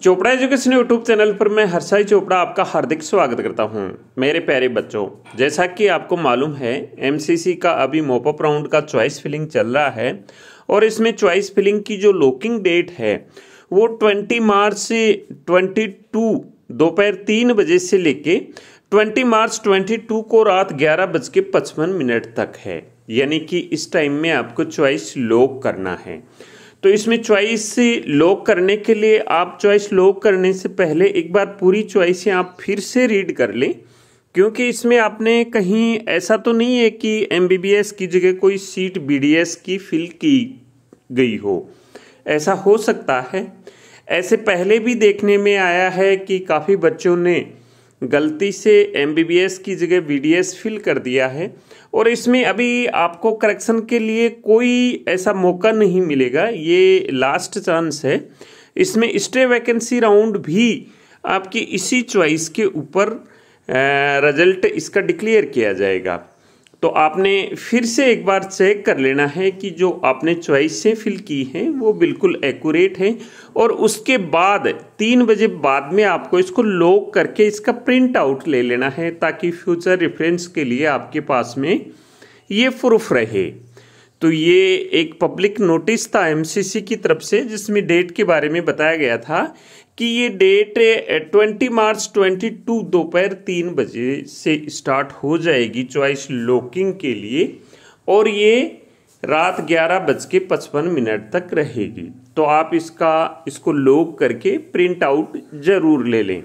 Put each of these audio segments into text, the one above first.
Chopra education YouTube channel पर मैं हर्षाई चोपड़ा आपका हार्दिक स्वागत करता हूं मेरे प्यारे बच्चों जैसा कि आपको मालूम है एमसीसी का अभी मोपअप राउंड का चॉइस फिलिंग चल रहा है और इसमें चॉइस फिलिंग की जो लॉकिंग डेट है वो 20 मार्च से 22 दोपहर तीन बजे से लेके 20 मार्च 22 को रात ग्यारह बज के पचपन मिनट तक है यानी कि इस टाइम में आपको चॉइस लॉक करना है तो इसमें चॉइस लॉक करने के लिए आप चॉइस लॉक करने से पहले एक बार पूरी च्वाइस आप फिर से रीड कर लें क्योंकि इसमें आपने कहीं ऐसा तो नहीं है कि एम की जगह कोई सीट बी की फिल की गई हो ऐसा हो सकता है ऐसे पहले भी देखने में आया है कि काफ़ी बच्चों ने गलती से एम की जगह वी फिल कर दिया है और इसमें अभी आपको करेक्शन के लिए कोई ऐसा मौका नहीं मिलेगा ये लास्ट चांस है इसमें स्टे वैकेंसी राउंड भी आपकी इसी चॉइस के ऊपर रिजल्ट इसका डिक्लेयर किया जाएगा तो आपने फिर से एक बार चेक कर लेना है कि जो आपने चॉइसें फिल की हैं वो बिल्कुल एक्यूरेट हैं और उसके बाद तीन बजे बाद में आपको इसको लॉक करके इसका प्रिंट आउट ले लेना है ताकि फ्यूचर रेफरेंस के लिए आपके पास में ये प्रूफ रहे तो ये एक पब्लिक नोटिस था एमसीसी की तरफ से जिसमें डेट के बारे में बताया गया था कि ये डेट 20 मार्च 22 दोपहर तीन बजे से स्टार्ट हो जाएगी चॉइस लॉकिंग के लिए और ये रात ग्यारह बज के पचपन मिनट तक रहेगी तो आप इसका इसको लॉक करके प्रिंट आउट जरूर ले लें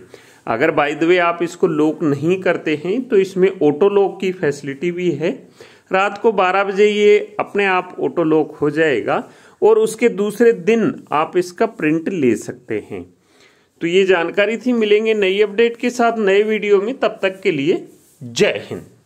अगर बाय द वे आप इसको लॉक नहीं करते हैं तो इसमें ऑटो लॉक की फैसिलिटी भी है रात को 12 बजे ये अपने आप ऑटो लॉक हो जाएगा और उसके दूसरे दिन आप इसका प्रिंट ले सकते हैं तो ये जानकारी थी मिलेंगे नई अपडेट के साथ नए वीडियो में तब तक के लिए जय हिंद